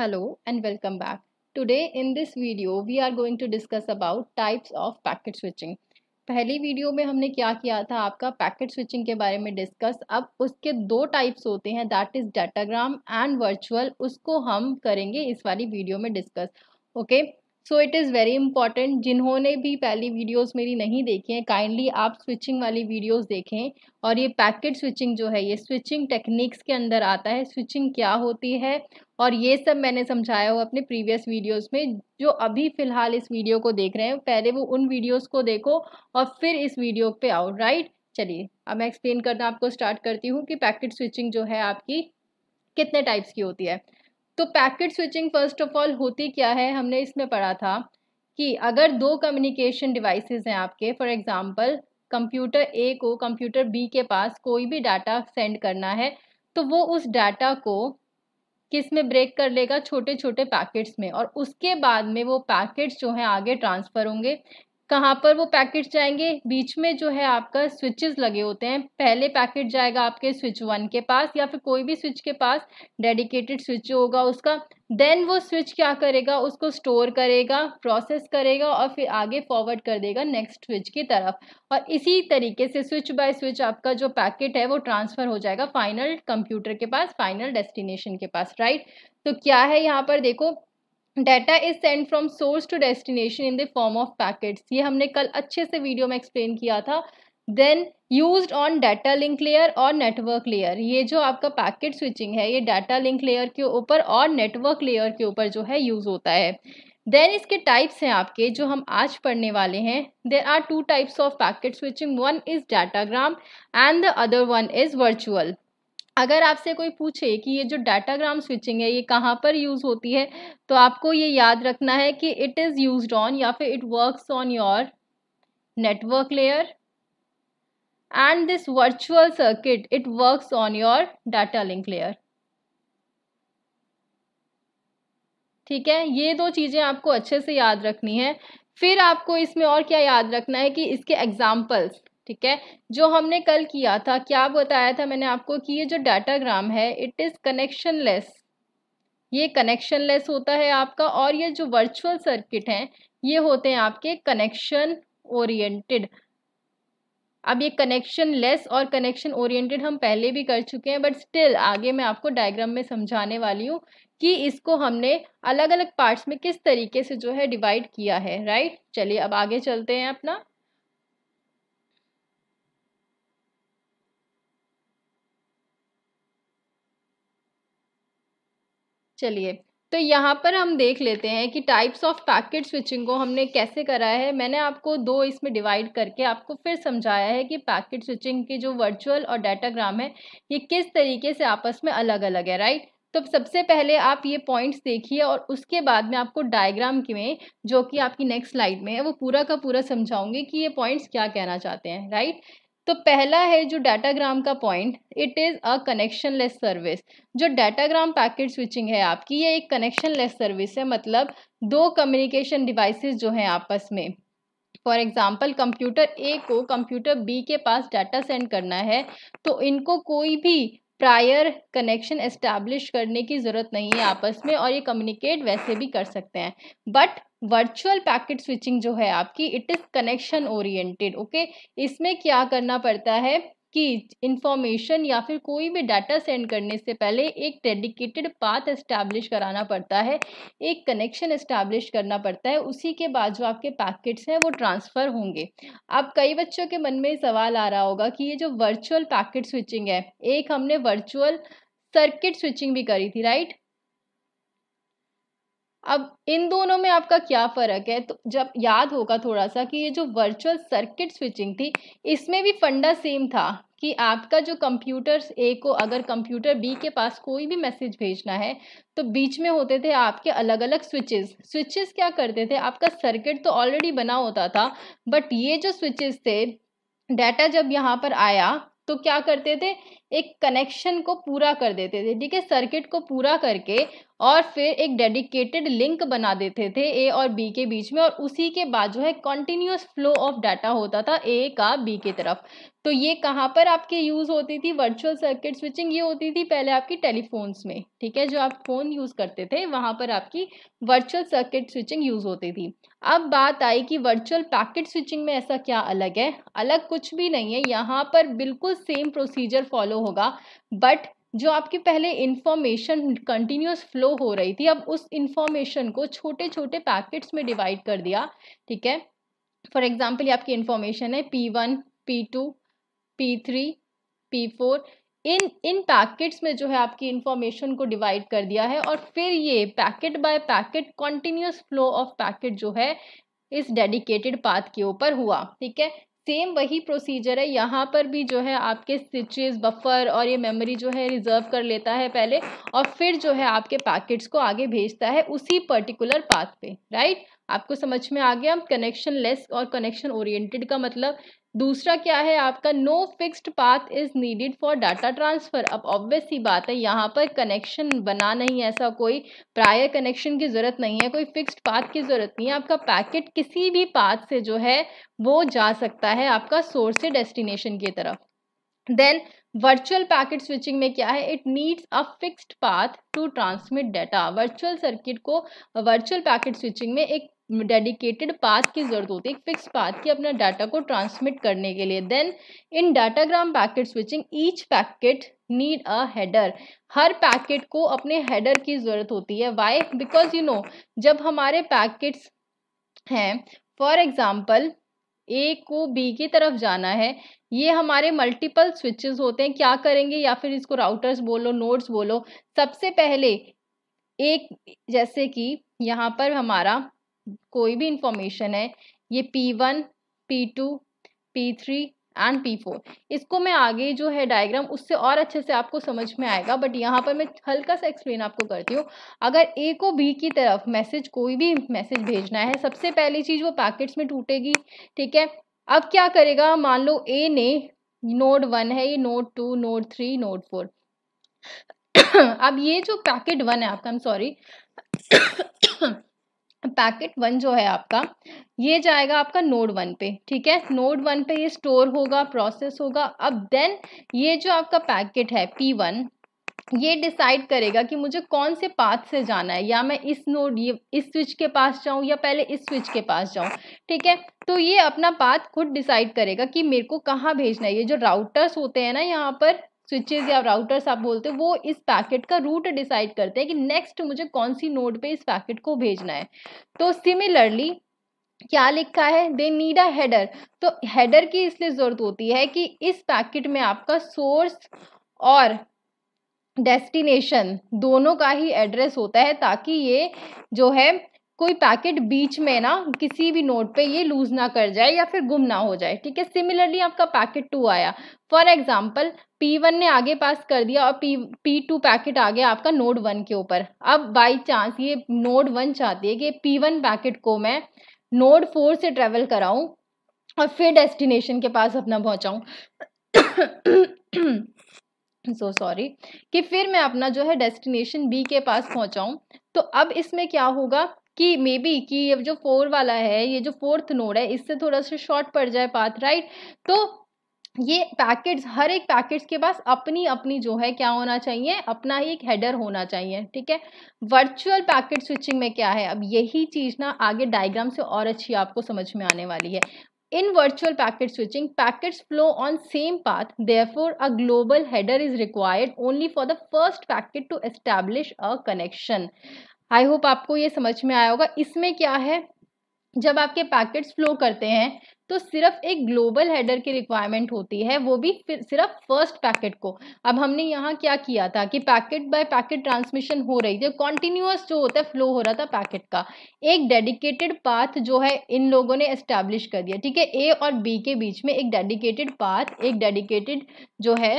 Hello and welcome back. Today in this video we are going to discuss about types of packet switching. पहली video में हमने क्या किया था आपका पैकेट स्विचिंग के बारे में डिस्कस अब उसके दो टाइप्स होते हैं that is datagram and virtual उसको हम करेंगे इस वाली वीडियो में discuss okay okay? So it is very important जिन्होंने भी पहली वीडियोस मेरी नहीं देखी हैं काइंडली आप स्विचिंग वाली वीडियोस देखें और ये पैकेट स्विचिंग जो है ये स्विचिंग टेक्निक्स के अंदर आता है स्विचिंग क्या होती है और ये सब मैंने समझाया हुआ अपने प्रीवियस वीडियोस में जो अभी फ़िलहाल इस वीडियो को देख रहे हैं पहले वो उन वीडियोज़ को देखो और फिर इस वीडियो पर आओ राइट चलिए अब मैं एक्सप्लेन करना आपको स्टार्ट करती हूँ कि पैकेट स्विचिंग जो है आपकी कितने टाइप्स की होती है तो packet switching first of all होती क्या है हमने इसमें पढ़ा था कि अगर दो कम्युनिकेशन डिवाइसेस हैं आपके फॉर एग्जांपल कंप्यूटर ए को कंप्यूटर बी के पास कोई भी डाटा सेंड करना है तो वो उस डाटा को किस में ब्रेक कर लेगा छोटे छोटे पैकेट्स में और उसके बाद में वो पैकेट्स जो हैं आगे ट्रांसफ़र होंगे कहाँ पर वो पैकेट जाएंगे बीच में जो है आपका स्विचेस लगे होते हैं पहले पैकेट जाएगा आपके स्विच वन के पास या फिर कोई भी स्विच के पास डेडिकेटेड स्विच होगा उसका देन वो स्विच क्या करेगा उसको स्टोर करेगा प्रोसेस करेगा और फिर आगे फॉरवर्ड कर देगा नेक्स्ट स्विच की तरफ और इसी तरीके से स्विच बाय स्विच आपका जो पैकेट है वो ट्रांसफ़र हो जाएगा फाइनल कंप्यूटर के पास फाइनल डेस्टिनेशन के पास राइट तो क्या है यहाँ पर देखो data is send from source to destination in the form of packets ये हमने कल अच्छे से वीडियो में एक्सप्लेन किया था then use on data link layer और नेटवर्क लेयर ये जो आपका पैकेट स्विचिंग है ये डाटा लिंक लेयर के ऊपर और नेटवर्क लेयर के ऊपर जो है यूज़ होता है देन इसके टाइप्स हैं आपके जो हम आज पढ़ने वाले हैं there are two types of packet switching one is datagram and the other one is virtual अगर आपसे कोई पूछे कि ये जो डाटाग्राम स्विचिंग है ये कहाँ पर यूज़ होती है तो आपको ये याद रखना है कि इट इज़ यूज ऑन या फिर it works on your network layer and this virtual circuit it works on your data link layer ठीक है ये दो चीज़ें आपको अच्छे से याद रखनी है फिर आपको इसमें और क्या याद रखना है कि इसके एग्जाम्पल्स ठीक है जो हमने कल किया था क्या बताया था मैंने आपको कि ये जो डाटाग्राम है इट इज़ कनेक्शन लेस ये कनेक्शन लेस होता है आपका और ये जो वर्चुअल सर्किट हैं ये होते हैं आपके कनेक्शन ओरिएंटेड अब ये कनेक्शन लेस और कनेक्शन ओरिएंटेड हम पहले भी कर चुके हैं बट स्टिल आगे मैं आपको डायग्राम में समझाने वाली हूँ कि इसको हमने अलग अलग पार्ट्स में किस तरीके से जो है डिवाइड किया है राइट चलिए अब आगे चलते हैं अपना चलिए तो यहाँ पर हम देख लेते हैं कि टाइप्स ऑफ पैकेट स्विचिंग को हमने कैसे करा है मैंने आपको दो इसमें डिवाइड करके आपको फिर समझाया है कि पैकेट स्विचिंग के जो वर्चुअल और डाटाग्राम है ये किस तरीके से आपस में अलग अलग है राइट तो सबसे पहले आप ये पॉइंट्स देखिए और उसके बाद में आपको डायग्राम में जो कि आपकी नेक्स्ट स्लाइड में है वो पूरा का पूरा समझाऊंगी कि ये पॉइंट्स क्या कहना चाहते हैं राइट तो पहला है जो डाटाग्राम का point it is a connectionless service जो डाटाग्राम पैकेट स्विचिंग है आपकी ये एक कनेक्शन लेस सर्विस है मतलब दो कम्युनिकेशन डिवाइसेस जो हैं आपस में फॉर एग्ज़ाम्पल कंप्यूटर ए को कंप्यूटर बी के पास डाटा सेंड करना है तो इनको कोई भी प्रायर कनेक्शन एस्टेब्लिश करने की ज़रूरत नहीं है आपस में और ये कम्युनिकेट वैसे भी कर सकते हैं बट वर्चुअल पैकेट स्विचिंग जो है आपकी it is connection oriented okay इसमें क्या करना पड़ता है कि इंफॉर्मेशन या फिर कोई भी डाटा सेंड करने से पहले एक डेडिकेटेड पाथ एस्टैब्लिश कराना पड़ता है एक कनेक्शन एस्टैब्लिश करना पड़ता है उसी के बाद जो आपके पैकेट्स हैं वो ट्रांसफ़र होंगे अब कई बच्चों के मन में सवाल आ रहा होगा कि ये जो वर्चुअल पैकेट स्विचिंग है एक हमने वर्चुअल सर्किट स्विचिंग भी करी थी राइट अब इन दोनों में आपका क्या फ़र्क है तो जब याद होगा थोड़ा सा कि ये जो वर्चुअल सर्किट स्विचिंग थी इसमें भी फंडा सेम था कि आपका जो कंप्यूटर ए को अगर कंप्यूटर बी के पास कोई भी मैसेज भेजना है तो बीच में होते थे आपके अलग अलग स्विचेस स्विचेस क्या करते थे आपका सर्किट तो ऑलरेडी बना होता था बट ये जो स्विचेस थे डाटा जब यहाँ पर आया तो क्या करते थे एक कनेक्शन को पूरा कर देते थे ठीक है सर्किट को पूरा करके और फिर एक डेडिकेटेड लिंक बना देते थे ए और बी के बीच में और उसी के बाद जो है कंटिन्यूस फ्लो ऑफ डाटा होता था ए का बी की तरफ तो ये कहाँ पर आपके यूज़ होती थी वर्चुअल सर्किट स्विचिंग ये होती थी पहले आपकी टेलीफोन्स में ठीक है जो आप फ़ोन यूज़ करते थे वहाँ पर आपकी वर्चुअल सर्किट स्विचिंग यूज़ होती थी अब बात आई कि वर्चुअल पैकेट स्विचिंग में ऐसा क्या अलग है अलग कुछ भी नहीं है यहाँ पर बिल्कुल सेम प्रोसीजर फॉलो होगा बट जो आपकी पहले इन्फॉर्मेशन कंटिन्यूस फ्लो हो रही थी अब उस इन्फॉर्मेशन को छोटे छोटे पैकेट्स में डिवाइड कर दिया ठीक है फॉर एग्जाम्पल ये आपकी इन्फॉर्मेशन है P one P two P three P four इन इन पैकेट्स में जो है आपकी इंफॉर्मेशन को डिवाइड कर दिया है और फिर ये packet by packet continuous flow of packet जो है इस डेडिकेटेड पाथ के ऊपर हुआ ठीक है सेम वही प्रोसीजर है यहाँ पर भी जो है आपके स्विचेस बफर और ये मेमोरी जो है रिजर्व कर लेता है पहले और फिर जो है आपके पैकेट्स को आगे भेजता है उसी पर्टिकुलर पाथ पे राइट आपको समझ में आ गया कनेक्शन लेस और कनेक्शन ओरिएंटेड का मतलब दूसरा क्या है आपका no fixed path is needed for data transfer अब ऑब्वियस ही बात है यहाँ पर कनेक्शन बना नहीं है ऐसा कोई प्रायर कनेक्शन की ज़रूरत नहीं है कोई फिक्स्ड पाथ की ज़रूरत नहीं है आपका पैकेट किसी भी पाथ से जो है वो जा सकता है आपका सोर्स से डेस्टिनेशन की तरफ देन वर्चुअल पैकेट स्विचिंग में क्या है it needs a fixed path to transmit data virtual circuit को वर्चुअल पैकेट स्विचिंग में एक डेडिकेटेड पाथ की ज़रूरत होती है एक फिक्स पाथ की अपना डाटा को ट्रांसमिट करने के लिए then in datagram packet switching each packet need a header हर पैकेट को अपने हेडर की ज़रूरत होती है वाई बिकॉज यू नो जब हमारे पैकेट्स हैं फॉर एग्ज़ाम्पल ए को बी की तरफ जाना है ये हमारे मल्टीपल स्विचेस होते हैं क्या करेंगे या फिर इसको राउटर्स बोलो नोड्स बोलो सबसे पहले एक जैसे कि यहाँ पर हमारा कोई भी इंफॉर्मेशन है ये P one P two P three and P four इसको मैं आगे जो है डायग्राम उससे और अच्छे से आपको समझ में आएगा बट यहाँ पर मैं हल्का सा एक्सप्लेन आपको करती हूँ अगर ए को बी की तरफ मैसेज कोई भी मैसेज भेजना है सबसे पहली चीज़ वो पैकेट्स में टूटेगी ठीक है अब क्या करेगा मान लो ए ने नोड वन है ये node two node three node four अब ये जो पैकेट वन है आपका I am sorry packet one जो है आपका ये जाएगा आपका नोड वन पे ठीक है नोड वन पे ये स्टोर होगा प्रोसेस होगा अब देन ये जो आपका पैकेट है पी वन ये डिसाइड करेगा कि मुझे कौन से पाथ से जाना है या मैं इस नोड ये इस स्विच के पास जाऊं या पहले इस स्विच के पास जाऊं ठीक है तो ये अपना पाथ खुद डिसाइड करेगा कि मेरे को कहाँ भेजना है ये जो राउटर्स होते हैं ना यहाँ पर स्विचेस या राउटर्स आप बोलते हो वो इस पैकेट का रूट डिसाइड करते हैं कि नेक्स्ट मुझे कौन सी नोड पे इस पैकेट को भेजना है तो सिमिलरली क्या लिखा है दे नीड अ हेडर तो हेडर की इसलिए ज़रूरत होती है कि इस पैकेट में आपका सोर्स और डेस्टिनेशन दोनों का ही एड्रेस होता है ताकि ये जो है कोई पैकेट बीच में ना किसी भी नोट पे ये लूज ना कर जाए या फिर गुम ना हो जाए ठीक है सिमिलरली आपका पैकेट टू आया फॉर एग्जाम्पल पी वन ने आगे पास कर दिया और पी पी टू पैकेट आ गया आपका नोड वन के ऊपर अब बाई चांस ये नोड वन चाहती है कि पी वन पैकेट को मैं नोड फोर से ट्रेवल कराऊं और फिर डेस्टिनेशन के पास अपना पहुंचाऊं सो so सॉरी कि फिर मैं अपना जो है डेस्टिनेशन बी के पास पहुंचाऊं तो अब इसमें क्या होगा कि मे बी कि ये जो फोर वाला है ये जो फोर्थ नोड है इससे थोड़ा सा शॉर्ट पड़ जाए पाथ राइट तो ये पैकेट्स हर एक पैकेट्स के पास अपनी अपनी जो है क्या होना चाहिए अपना ही एक हेडर होना चाहिए ठीक है वर्चुअल पैकेट स्विचिंग में क्या है अब यही चीज़ ना आगे डायग्राम से और अच्छी आपको समझ में आने वाली है in virtual packet switching packets flow on same path therefore a global header is required only for the first packet to establish a connection I hope आपको ये समझ में आया होगा इसमें क्या है जब आपके पैकेट्स फ्लो करते हैं तो सिर्फ एक ग्लोबल हेडर की रिक्वायरमेंट होती है वो भी फिर सिर्फ फर्स्ट पैकेट को अब हमने यहाँ क्या किया था कि पैकेट बाय पैकेट ट्रांसमिशन हो रही थी कॉन्टिन्यूस जो होता है फ्लो हो रहा था पैकेट का एक डेडिकेटेड पाथ जो है इन लोगों ने एस्टेब्लिश कर दिया ठीक है ए और बी के बीच में एक डेडिकेटेड पाथ एक डेडिकेटेड जो है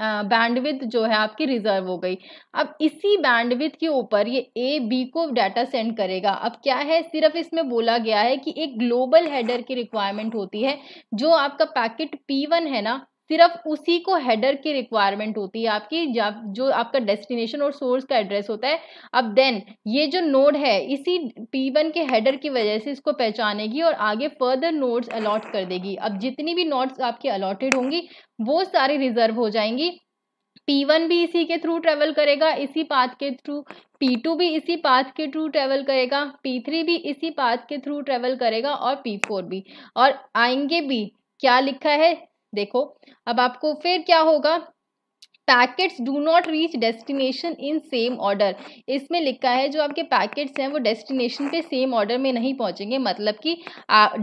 बैंडविथ जो है आपकी रिजर्व हो गई अब इसी बैंडविथ के ऊपर ये ए बी को डाटा सेंड करेगा अब क्या है सिर्फ इसमें बोला गया है कि एक ग्लोबल हेडर की रिक्वायरमेंट होती है जो आपका पैकेट पी वन है ना सिर्फ उसी को हेडर की रिक्वायरमेंट होती है आपकी जब जो आपका डेस्टिनेशन और सोर्स का एड्रेस होता है अब देन ये जो नोड है इसी पी वन के हेडर की वजह से इसको पहचानेगी और आगे फर्दर नोड्स अलॉट कर देगी अब जितनी भी नोड्स आपकी अलॉटेड होंगी वो सारी रिजर्व हो जाएंगी P1 भी इसी के थ्रू ट्रेवल करेगा इसी पाथ के थ्रू P2 भी इसी पाथ के थ्रू ट्रेवल करेगा P3 भी इसी पाथ के थ्रू ट्रेवल करेगा और P4 भी और आएंगे भी क्या लिखा है देखो अब आपको फिर क्या होगा packets do not reach destination in same order इसमें लिखा है जो आपके पैकेट्स हैं वो डेस्टिनेशन पे सेम ऑर्डर में नहीं पहुंचेंगे मतलब कि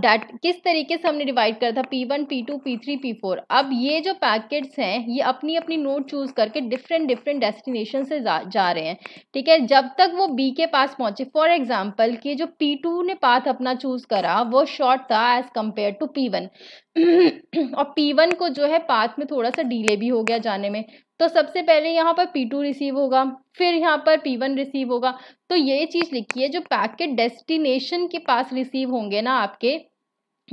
डाट किस तरीके से हमने डिवाइड करा था P one P two P three P four अब ये जो पैकेट्स हैं ये अपनी अपनी नोट चूज करके डिफरेंट डिफरेंट डेस्टिनेशन से जा, जा रहे हैं ठीक है जब तक वो बी के पास पहुंचे फॉर एग्जाम्पल कि जो पी टू ने पाथ अपना चूज करा वो शॉर्ट था as compare to P one और पी वन को जो है पाथ में थोड़ा सा डिले भी हो गया जाने में तो सबसे पहले यहाँ पर पी टू रिसीव होगा फिर यहाँ पर पी वन रिसीव होगा तो ये चीज़ लिखी है जो पैकेट डेस्टिनेशन के पास रिसीव होंगे ना आपके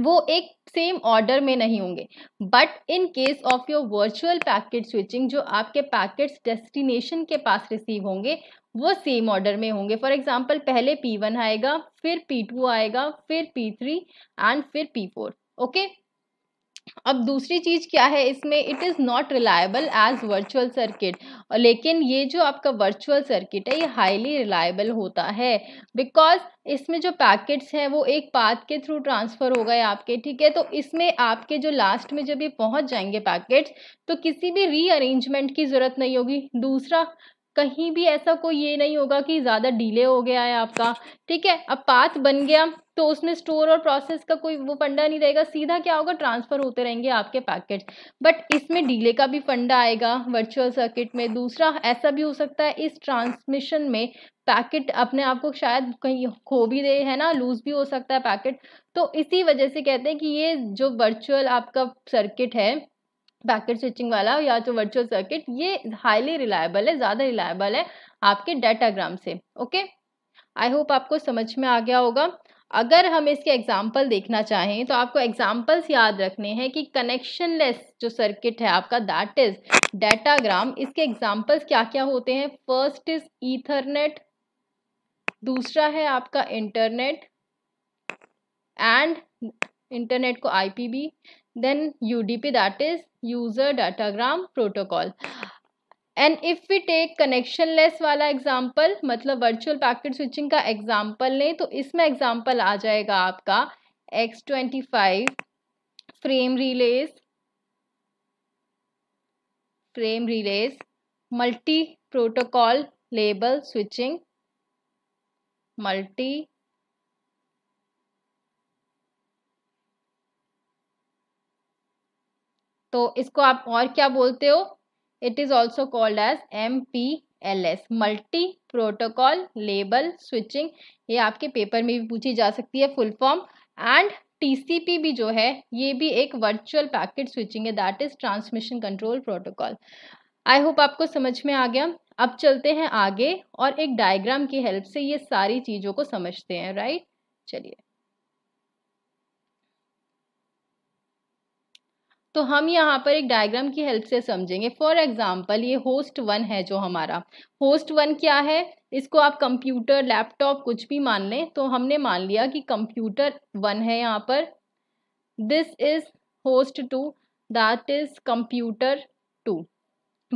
वो एक सेम ऑर्डर में नहीं होंगे but in case of your virtual packet switching जो आपके पैकेट्स डेस्टिनेशन के पास रिसीव होंगे वो सेम ऑर्डर में होंगे फॉर एग्जाम्पल पहले P1 आएगा फिर P2 आएगा फिर P3 एंड फिर P4 ओके okay? अब दूसरी चीज़ क्या है इसमें it is not reliable as virtual circuit लेकिन ये जो आपका वर्चुअल सर्किट है ये हाईली रिलायबल होता है बिकॉज इसमें जो पैकेट्स हैं वो एक पाथ के थ्रू ट्रांसफ़र हो गए आपके ठीक है तो इसमें आपके जो लास्ट में जब ये पहुंच जाएंगे पैकेट्स तो किसी भी रीअरेंजमेंट की ज़रूरत नहीं होगी दूसरा कहीं भी ऐसा कोई ये नहीं होगा कि ज़्यादा डिले हो गया है आपका ठीक है अब पाथ बन गया तो उसमें स्टोर और प्रोसेस का कोई वो फंडा नहीं रहेगा सीधा क्या होगा ट्रांसफ़र होते रहेंगे आपके पैकेट बट इसमें डिले का भी फंडा आएगा वर्चुअल सर्किट में दूसरा ऐसा भी हो सकता है इस ट्रांसमिशन में पैकेट अपने आप को शायद कहीं खो भी दे है ना लूज़ भी हो सकता है पैकेट तो इसी वजह से कहते हैं कि ये जो वर्चुअल आपका सर्किट है पैकेट स्विचिंग वाला या जो वर्चुअल सर्किट ये हाईली रिलायबल है ज़्यादा रिलायबल है आपके डाटाग्राम से ओके आई होप आपको समझ में आ गया होगा अगर हम इसके एग्जाम्पल देखना चाहें तो आपको एग्जाम्पल्स याद रखने हैं कि कनेक्शनलेस जो सर्किट है आपका दैट इज डाटाग्राम इसके एग्जाम्पल्स क्या क्या होते हैं फर्स्ट इज ईथरनेट दूसरा है आपका इंटरनेट एंड इंटरनेट को IPv then UDP that is user datagram protocol and if we take connectionless वाला एग्जाम्पल मतलब वर्चुअल पैकेट स्विचिंग का एग्जाम्पल लें तो इसमें एग्जाम्पल आ जाएगा आपका X twenty five frame relays frame relays multi protocol label switching multi तो इसको आप और क्या बोलते हो it is also called as M P L S multi protocol label switching ये आपके पेपर में भी पूछी जा सकती है फुल फॉर्म एंड टीसीपी भी जो है ये भी एक वर्चुअल पैकेट स्विचिंग है that is transmission control protocol I hope आपको समझ में आ गया अब चलते हैं आगे और एक डायग्राम की हेल्प से ये सारी चीज़ों को समझते हैं राइट चलिए तो हम यहाँ पर एक डायग्राम की हेल्प से समझेंगे फॉर एग्जाम्पल ये होस्ट वन है जो हमारा होस्ट वन क्या है इसको आप कंप्यूटर लैपटॉप कुछ भी मान लें तो हमने मान लिया कि कंप्यूटर वन है यहाँ पर this is host two that is computer two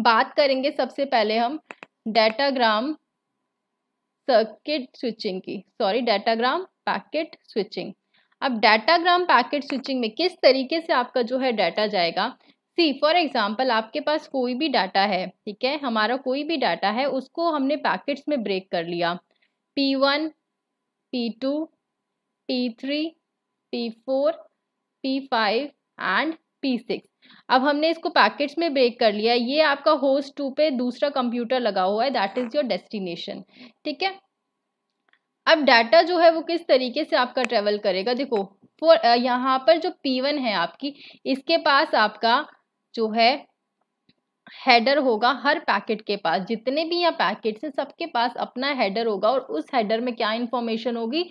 बात करेंगे सबसे पहले हम डाटाग्राम सर्किट स्विचिंग की सॉरी डाटाग्राम पैकेट स्विचिंग अब डाटाग्राम पैकेट स्विचिंग में किस तरीके से आपका जो है डाटा जाएगा सी फॉर एग्जाम्पल आपके पास कोई भी डाटा है ठीक है हमारा कोई भी डाटा है उसको हमने पैकेट्स में ब्रेक कर लिया P one P two P three P four P five and P six अब हमने इसको पैकेट्स में ब्रेक कर लिया ये आपका होस्ट टू पे दूसरा कंप्यूटर लगा हुआ है दैट इज़ योर डेस्टिनेशन ठीक है अब डाटा जो है वो किस तरीके से आपका ट्रेवल करेगा देखो फॉर यहाँ पर जो P1 है आपकी इसके पास आपका जो है हेडर होगा हर पैकेट के पास जितने भी यहाँ पैकेट हैं सबके पास अपना हेडर होगा और उस हेडर में क्या इन्फॉर्मेशन होगी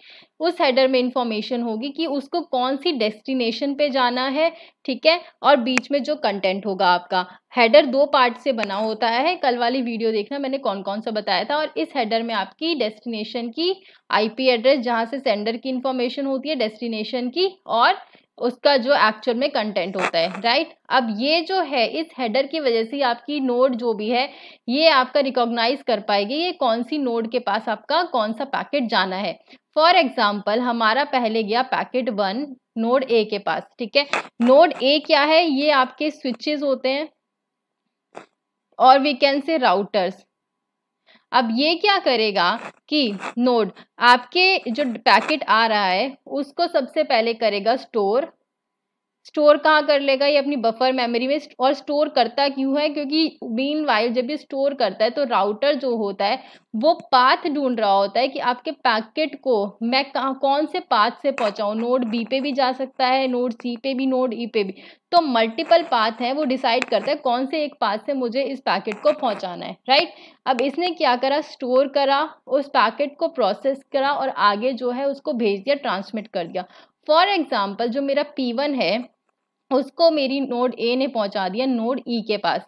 उस हेडर में इंफॉर्मेशन होगी कि उसको कौन सी डेस्टिनेशन पे जाना है ठीक है और बीच में जो कंटेंट होगा आपका हेडर दो पार्ट से बना होता है कल वाली वीडियो देखना मैंने कौन कौन सा बताया था और इस हेडर में आपकी डेस्टिनेशन की आईपी एड्रेस जहाँ से सेंडर की इन्फॉर्मेशन होती है डेस्टिनेशन की और उसका जो एक्चुअल में कंटेंट होता है राइट अब ये जो है इस हेडर की वजह से आपकी नोड जो भी है ये आपका रिकॉग्नाइज कर पाएगी ये कौन सी नोड के पास आपका कौन सा पैकेट जाना है फॉर एग्जाम्पल हमारा पहले गया पैकेट वन नोड ए के पास ठीक है नोड ए क्या है ये आपके स्विचेस होते हैं और वी कैन से राउटर्स अब ये क्या करेगा कि नोड आपके जो पैकेट आ रहा है उसको सबसे पहले करेगा स्टोर स्टोर कहाँ कर लेगा ये अपनी बफर मेमोरी में और स्टोर करता क्यों है क्योंकि मीन वाइल जब ये स्टोर करता है तो राउटर जो होता है वो पाथ ढूंढ रहा होता है कि आपके पैकेट को मैं कौन से पाथ से पहुँचाऊँ नोड बी पे भी जा सकता है नोड सी पे भी नोड ई e पे भी तो मल्टीपल पाथ हैं वो डिसाइड करता है कौन से एक पाथ से मुझे इस पैकेट को पहुँचाना है राइट अब इसने क्या करा स्टोर करा उस पैकेट को प्रोसेस करा और आगे जो है उसको भेज दिया ट्रांसमिट कर दिया फॉर एग्ज़ाम्पल जो मेरा पी वन है उसको मेरी नोड ए ने पहुंचा दिया नोड ई e के पास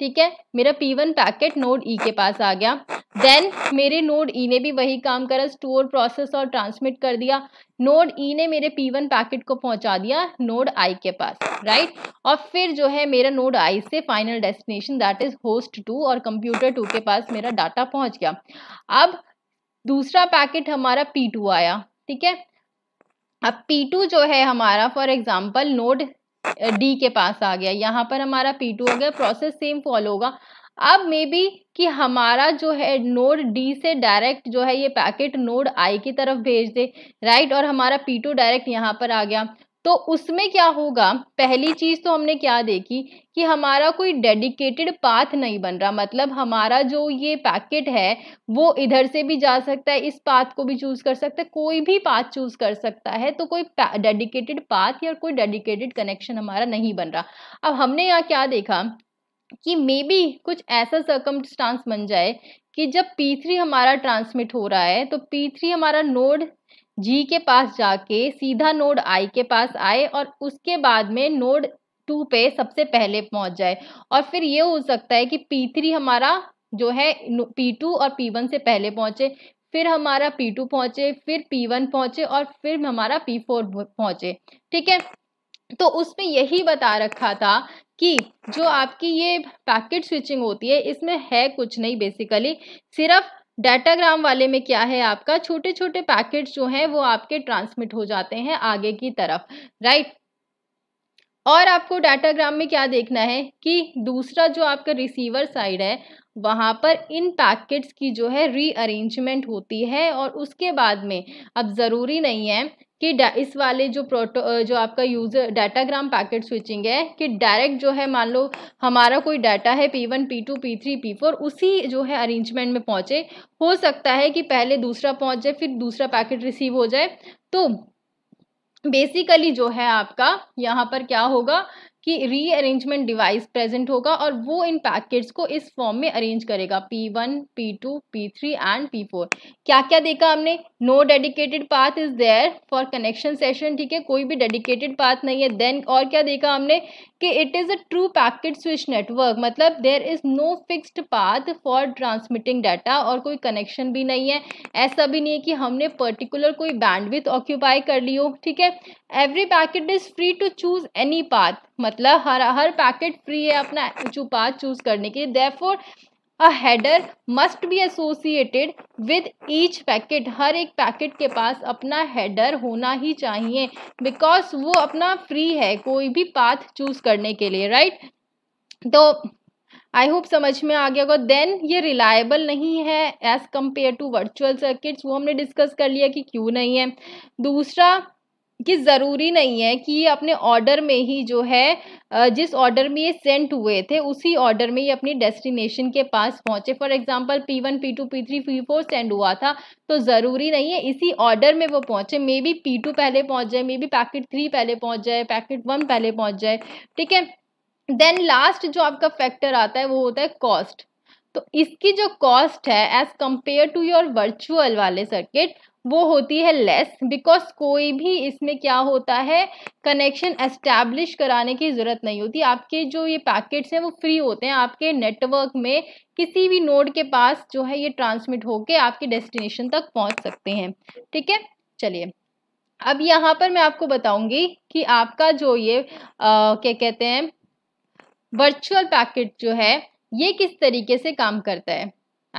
ठीक है मेरा P one packet node E के पास आ गया देन मेरे नोड ई e ने भी वही काम करा स्टोर प्रोसेस और ट्रांसमिट कर दिया नोड ई e ने मेरे पी वन पैकेट को पहुंचा दिया नोड आई के पास राइट और फिर जो है मेरा नोड आई से final destination that is host two और कंप्यूटर टू के पास मेरा डाटा पहुंच गया अब दूसरा पैकेट हमारा पी टू आया ठीक है अब P2 जो है हमारा फॉर एग्जाम्पल नोड डी के पास आ गया यहाँ पर हमारा पी टू हो गया प्रोसेस सेम फॉलो होगा अब मे बी कि हमारा जो है नोड डी से डायरेक्ट जो है ये पैकेट नोड आई की तरफ भेज दे राइट और हमारा पी टू डायरेक्ट यहाँ पर आ गया तो उसमें क्या होगा पहली चीज तो हमने क्या देखी कि हमारा कोई डेडिकेटेड पाथ नहीं बन रहा मतलब हमारा जो ये पैकेट है वो इधर से भी जा सकता है इस पाथ को भी चूज कर सकता है कोई भी पाथ चूज कर सकता है तो कोई डेडिकेटेड पाथ या कोई डेडिकेटेड कनेक्शन हमारा नहीं बन रहा अब हमने यहाँ क्या देखा कि मे बी कुछ ऐसा सर्कमस्टांस बन जाए कि जब P3 हमारा ट्रांसमिट हो रहा है तो P3 हमारा नोड जी के पास जाके सीधा नोड आई के पास आए और उसके बाद में नोड टू पे सबसे पहले पहुंच जाए और फिर ये हो सकता है कि पी थ्री हमारा जो है पी टू और पी वन से पहले पहुंचे फिर हमारा पी टू पहुंचे फिर पी वन पहुंचे और फिर हमारा पी फोर पहुंचे ठीक है तो उसमें यही बता रखा था कि जो आपकी ये पैकेट स्विचिंग होती है इसमें है कुछ नहीं बेसिकली सिर्फ डाटाग्राम वाले में क्या है आपका छोटे छोटे पैकेट जो हैं वो आपके ट्रांसमिट हो जाते हैं आगे की तरफ राइट और आपको डाटाग्राम में क्या देखना है कि दूसरा जो आपका रिसीवर साइड है वहाँ पर इन पैकेट्स की जो है रीअरेंजमेंट होती है और उसके बाद में अब ज़रूरी नहीं है कि इस वाले जो प्रोटो जो आपका यूज़र डाटाग्राम पैकेट स्विचिंग है कि डायरेक्ट जो है मान लो हमारा कोई डाटा है P one P two P three P four उसी जो है अरेंजमेंट में पहुंचे हो सकता है कि पहले दूसरा पहुंच जाए फिर दूसरा पैकेट रिसीव हो जाए तो बेसिकली जो है आपका यहाँ पर क्या होगा कि रीअरेंजमेंट डिवाइस प्रेजेंट होगा और वो इन पैकेट्स को इस फॉर्म में अरेंज करेगा P one P two P three and P four क्या क्या देखा हमने no dedicated path is there for connection session ठीक है कोई भी डेडिकेटेड पाथ नहीं है देन और क्या देखा हमने कि it is a true packet switch network मतलब there is no fixed path for transmitting data और कोई कनेक्शन भी नहीं है ऐसा भी नहीं है कि हमने पर्टिकुलर कोई बैंडविथ ऑक्यूपाई कर ली हो ठीक है every packet is free to choose any path मतलब हर हर पैकेट फ्री है अपना जो पाथ चूज करने के लिए for a header must be associated with each packet हर एक पैकेट के पास अपना हेडर होना ही चाहिए बिकॉज वो अपना फ्री है कोई भी पाथ चूज करने के लिए राइट right? तो आई होप समझ में आ गया देन ये रिलायबल नहीं है as compare to virtual circuits वो हमने डिस्कस कर लिया कि क्यों नहीं है दूसरा कि ज़रूरी नहीं है कि ये अपने ऑर्डर में ही जो है जिस ऑर्डर में ये सेंट हुए थे उसी ऑर्डर में ये अपनी डेस्टिनेशन के पास पहुंचे for example P one P two P three P four send हुआ था तो ज़रूरी नहीं है इसी ऑर्डर में वो पहुंचे मे बी पी टू पहले पहुंच जाए मे बी पैकेट थ्री पहले पहुंच जाए पैकेट वन पहले पहुँच जाए ठीक है देन लास्ट जो आपका फैक्टर आता है वो होता है कॉस्ट तो इसकी जो कॉस्ट है as compare to your virtual वाले सर्किट वो होती है लेस बिकॉज कोई भी इसमें क्या होता है कनेक्शन एस्टैब्लिश कराने की ज़रूरत नहीं होती आपके जो ये पैकेट्स हैं वो फ्री होते हैं आपके नेटवर्क में किसी भी नोड के पास जो है ये ट्रांसमिट होके आपके डेस्टिनेशन तक पहुंच सकते हैं ठीक है चलिए अब यहाँ पर मैं आपको बताऊंगी कि आपका जो ये आ, क्या कहते हैं वर्चुअल पैकेट जो है ये किस तरीके से काम करता है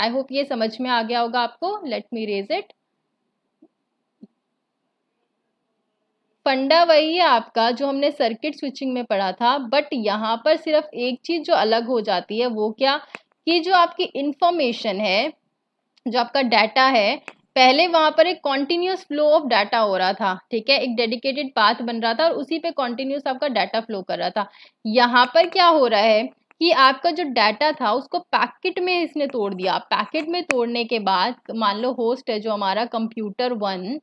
आई होप ये समझ में आ गया होगा आपको लेट मी रेज इट फंडा वही है आपका जो हमने सर्किट स्विचिंग में पढ़ा था बट यहाँ पर सिर्फ एक चीज़ जो अलग हो जाती है वो क्या कि जो आपकी इंफॉर्मेशन है जो आपका डाटा है पहले वहाँ पर एक कॉन्टिन्यूस फ्लो ऑफ डाटा हो रहा था ठीक है एक डेडिकेटेड पाथ बन रहा था और उसी पे कॉन्टिन्यूस आपका डाटा फ्लो कर रहा था यहाँ पर क्या हो रहा है कि आपका जो डाटा था उसको पैकेट में इसने तोड़ दिया पैकेट में तोड़ने के बाद मान लो होस्ट है जो हमारा कंप्यूटर वन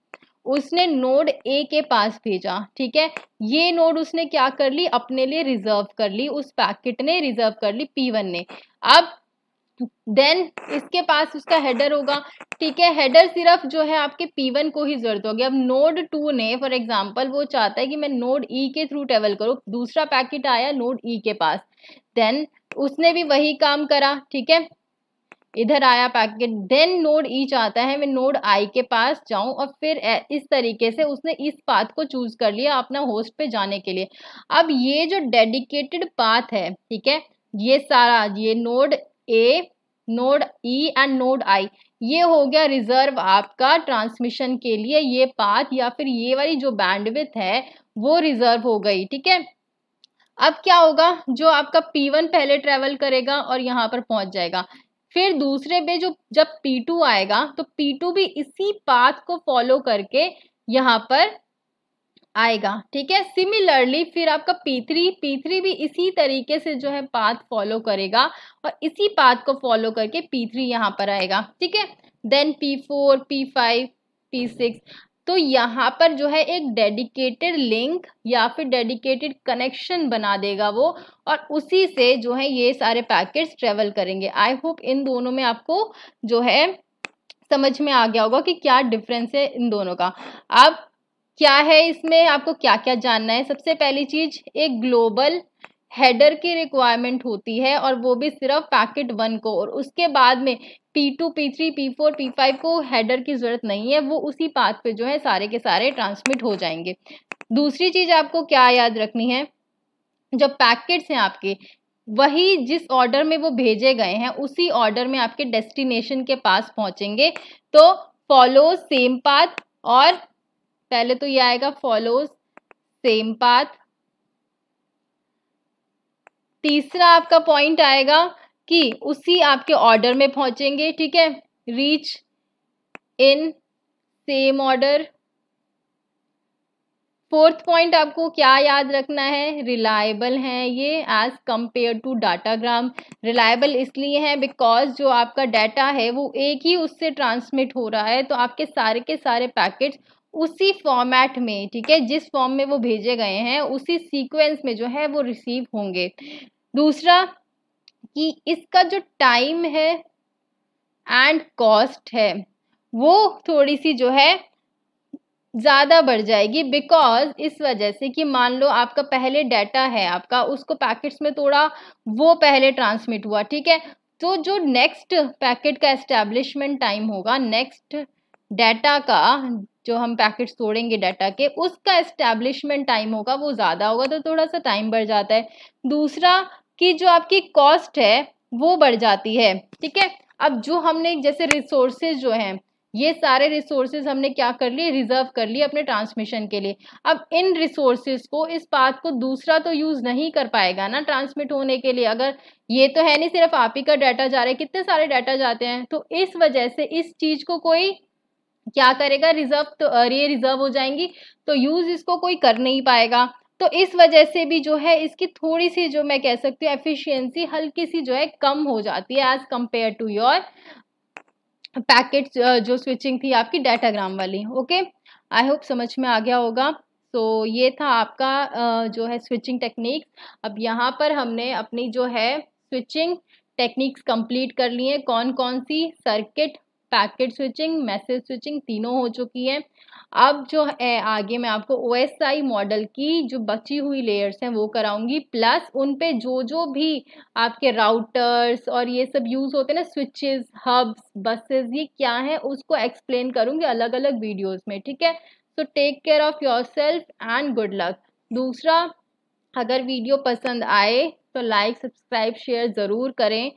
उसने नोड ए के पास भेजा ठीक है ये नोड उसने क्या कर ली अपने लिए रिजर्व कर ली उस पैकेट ने रिजर्व कर ली पी वन ने अब देन इसके पास उसका हेडर होगा ठीक है हेडर सिर्फ जो है आपके वन को ही जरूरत होगी अब नोड टू ने फॉर एग्जांपल वो चाहता है कि मैं नोड E के थ्रू ट्रेवल करूँ दूसरा पैकेट आया नोड E के पास देन उसने भी वही काम करा ठीक है इधर आया पैकेट देन नोड ई चाहता है मैं नोड आई के पास जाऊं और फिर इस तरीके से उसने इस पाथ को चूज कर लिया अपना होस्ट पे जाने के लिए अब ये जो डेडिकेटेड पाथ है ठीक है ये सारा ये node A node E and node I ये हो गया रिजर्व आपका ट्रांसमिशन के लिए ये पाथ या फिर ये वाली जो बैंडविथ है वो रिजर्व हो गई ठीक है अब क्या होगा जो आपका P1 पहले ट्रेवल करेगा और यहाँ पर पहुंच जाएगा फिर दूसरे पे जो जब P2 आएगा तो P2 भी इसी पाथ को फॉलो करके यहाँ पर आएगा ठीक है सिमिलरली फिर आपका P3 P3 भी इसी तरीके से जो है पाथ फॉलो करेगा और इसी पाथ को फॉलो करके P3 यहाँ पर आएगा ठीक है देन P4 P5 P6 तो यहाँ पर जो है एक डेडिकेटेड लिंक या फिर डेडिकेटेड कनेक्शन बना देगा वो और उसी से जो है ये सारे पैकेट्स ट्रेवल करेंगे आई होप इन दोनों में आपको जो है समझ में आ गया होगा कि क्या डिफरेंस है इन दोनों का अब क्या है इसमें आपको क्या क्या जानना है सबसे पहली चीज एक ग्लोबल हेडर की रिक्वायरमेंट होती है और वो भी सिर्फ पैकेट वन को और उसके बाद में P2, P3, P4, P5 को हेडर की ज़रूरत नहीं है वो उसी पाथ पे जो है सारे के सारे ट्रांसमिट हो जाएंगे दूसरी चीज़ आपको क्या याद रखनी है जो पैकेट्स हैं आपके वही जिस ऑर्डर में वो भेजे गए हैं उसी ऑर्डर में आपके डेस्टिनेशन के पास पहुंचेंगे तो फॉलो सेम पाथ और पहले तो ये आएगा फॉलो सेम पाथ तीसरा आपका पॉइंट आएगा कि उसी आपके ऑर्डर में पहुंचेंगे ठीक है reach in same order fourth point आपको क्या याद रखना है रिलायबल हैं ये as compare to datagram reliable इसलिए हैं बिकॉज जो आपका डाटा है वो एक ही उससे ट्रांसमिट हो रहा है तो आपके सारे के सारे पैकेट्स उसी फॉर्मेट में ठीक है जिस फॉर्म में वो भेजे गए हैं उसी सीक्वेंस में जो है वो रिसीव होंगे दूसरा कि इसका जो टाइम है एंड कॉस्ट है वो थोड़ी सी जो है ज़्यादा बढ़ जाएगी बिकॉज इस वजह से कि मान लो आपका पहले डाटा है आपका उसको पैकेट्स में थोड़ा वो पहले ट्रांसमिट हुआ ठीक है तो जो नेक्स्ट पैकेट का एस्टेब्लिशमेंट टाइम होगा नेक्स्ट डाटा का जो हम पैकेट्स तोड़ेंगे डाटा के उसका एस्टेब्लिशमेंट टाइम होगा वो ज़्यादा होगा तो थोड़ा सा टाइम बढ़ जाता है दूसरा कि जो आपकी कॉस्ट है वो बढ़ जाती है ठीक है अब जो हमने जैसे रिसोर्सेज जो हैं ये सारे रिसोर्सेज हमने क्या कर लिए रिजर्व कर लिए अपने ट्रांसमिशन के लिए अब इन रिसोर्सेज को इस पाथ को दूसरा तो यूज़ नहीं कर पाएगा ना ट्रांसमिट होने के लिए अगर ये तो है नहीं सिर्फ आप ही का डाटा जा रहा है कितने सारे डाटा जाते हैं तो इस वजह से इस चीज़ को कोई क्या करेगा रिजर्व तो ये रिजर्व हो जाएंगी तो यूज़ इसको कोई कर नहीं पाएगा तो इस वजह से भी जो है इसकी थोड़ी सी जो मैं कह सकती हूँ एफिशिएंसी हल्की सी जो है कम हो जाती है as compare to your packet जो स्विचिंग थी आपकी डाटाग्राम वाली ओके आई होप समझ में आ गया होगा तो ये था आपका जो है स्विचिंग टेक्निक अब यहाँ पर हमने अपनी जो है स्विचिंग टेक्निक्स कंप्लीट कर लिए कौन कौन सी circuit packet switching message switching तीनों हो चुकी है अब जो है आगे मैं आपको ओ मॉडल की जो बची हुई लेयर्स हैं वो कराऊंगी प्लस उन पे जो जो भी आपके राउटर्स और ये सब यूज़ होते हैं ना स्विचेस हब्स बसेस ये क्या है उसको एक्सप्लेन करूंगी अलग अलग वीडियोज़ में ठीक है so take care of yourself and good luck दूसरा अगर वीडियो पसंद आए तो लाइक सब्सक्राइब शेयर ज़रूर करें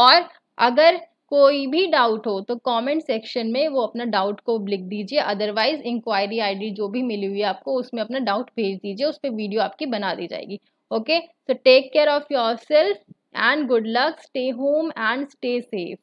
और अगर कोई भी डाउट हो तो कमेंट सेक्शन में वो अपना डाउट को लिख दीजिए अदरवाइज इंक्वायरी आईडी जो भी मिली हुई है आपको उसमें अपना डाउट भेज दीजिए उस पर वीडियो आपकी बना दी जाएगी okay so take care of yourself and good luck stay home and stay safe